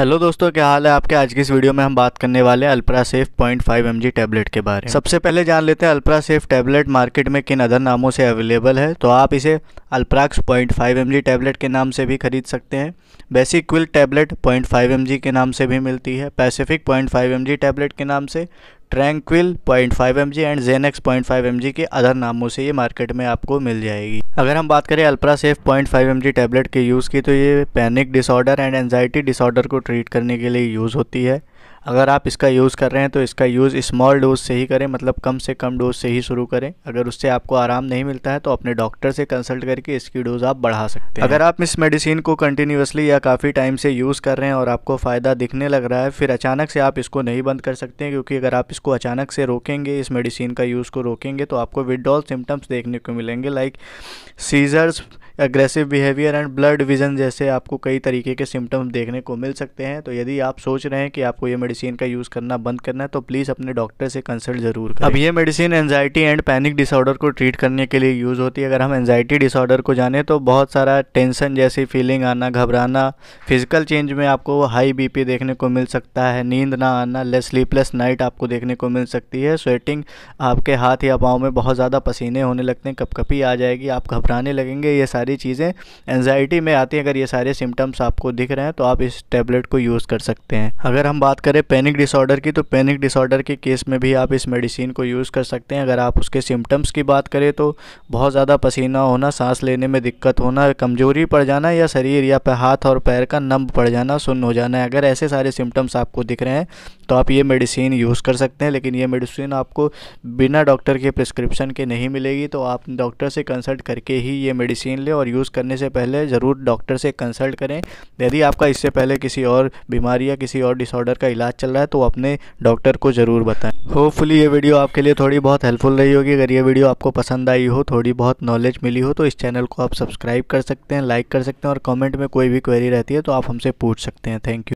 hello दोस्तों क्या हाल है आपके आज की इस वीडियो में हम बात करने वाले हैं Alprasafe point five M tablet के बारे में सबसे पहले जान लेते हैं अल्प्रा सेफ टैबलेट मार्केट में किन अदर नामों से अवेलेबल है तो आप इसे Alprax point five M tablet के नाम से भी खरीद सकते हैं बेसिक क्विल टैबलेट पॉइंट फाइव एम के नाम से भी मिलती है Pacific point five M tablet के नाम से Tranquil 0.5 G and Genex 0.5 G के अदर नामों से ये मार्केट में आपको मिल जाएगी अगर हम बात करें अल्प्रा सेफ 0.5 जी टैबलेट के यूज़ की तो ये panic disorder and anxiety disorder को ट्रीट करने के लिए यूज़ होती है अगर आप इसका यूज़ कर रहे हैं तो इसका यूज़ स्मॉल डोज से ही करें मतलब कम से कम डोज से ही शुरू करें अगर उससे आपको आराम नहीं मिलता है तो अपने डॉक्टर से कंसल्ट करके इसकी डोज आप बढ़ा सकते हैं अगर आप इस मेडिसिन को कंटिन्यूसली या काफ़ी टाइम से यूज़ कर रहे हैं और आपको फ़ायदा दिखने लग रहा है फिर अचानक से आप इसको नहीं बंद कर सकते हैं क्योंकि अगर आप इसको अचानक से रोकेंगे इस मेडिसिन का यूज़ को रोकेंगे तो आपको विड्रॉल सिम्टम्स देखने को मिलेंगे like seizures aggressive behaviour and blurred vision जैसे आपको कई तरीके के सिम्टम देखने को मिल सकते हैं तो यदि आप सोच रहे हैं कि आपको ये मेडिसिन का यूज़ करना बंद करना है तो प्लीज़ अपने डॉक्टर से कंसल्ट जरूर करें अब ये medicine anxiety and panic disorder को ट्रीट करने के लिए यूज़ होती है अगर हम एनजाइटी डिसऑर्डर को जाने तो बहुत सारा टेंशन जैसी फीलिंग आना घबराना फिजिकल चेंज में आपको हाई बी देखने को मिल सकता है नींद ना आना लेस स्लीपलेस नाइट आपको देखने को मिल सकती है स्वेटिंग आपके हाथ या पाँव में बहुत ज़्यादा पसीने होने लगते हैं कपकपी आ जाएगी आप घबराने लगेंगे ये सारी सारी चीज़ें एनजाइटी में आती हैं अगर ये सारे सिम्टम्स आपको दिख रहे हैं तो आप इस टेबलेट को यूज़ कर सकते हैं अगर हम बात करें पैनिक डिसऑर्डर की तो पैनिक डिसऑर्डर के केस में भी आप इस मेडिसिन को यूज़ कर सकते हैं अगर आप उसके सिम्टम्स की बात करें तो बहुत ज़्यादा पसीना होना सांस लेने में दिक्कत होना कमजोरी पड़ जाना या शरीर या हाथ और पैर का नंब पड़ जाना सुन्न हो जाना है अगर ऐसे सारे सिम्टम्स आपको दिख रहे हैं तो आप ये मेडिसिन यूज़ कर सकते हैं लेकिन ये मेडिसिन आपको बिना डॉक्टर के प्रिस्क्रिप्शन के नहीं मिलेगी तो आप डॉक्टर से कंसल्ट करके ही ये मेडिसिन लें और यूज़ करने से पहले ज़रूर डॉक्टर से कंसल्ट करें यदि आपका इससे पहले किसी और बीमारी या किसी और डिसऑर्डर का इलाज चल रहा है तो अपने डॉक्टर को ज़रूर बताएं होपफुली ये वीडियो आपके लिए थोड़ी बहुत हेल्पफुल रही होगी अगर ये वीडियो आपको पसंद आई हो थोड़ी बहुत नॉलेज मिली हो तो इस चैनल को आप सब्सक्राइब कर सकते हैं लाइक कर सकते हैं और कमेंट में कोई भी क्वेरी रहती है तो आप हमसे पूछ सकते हैं थैंक यू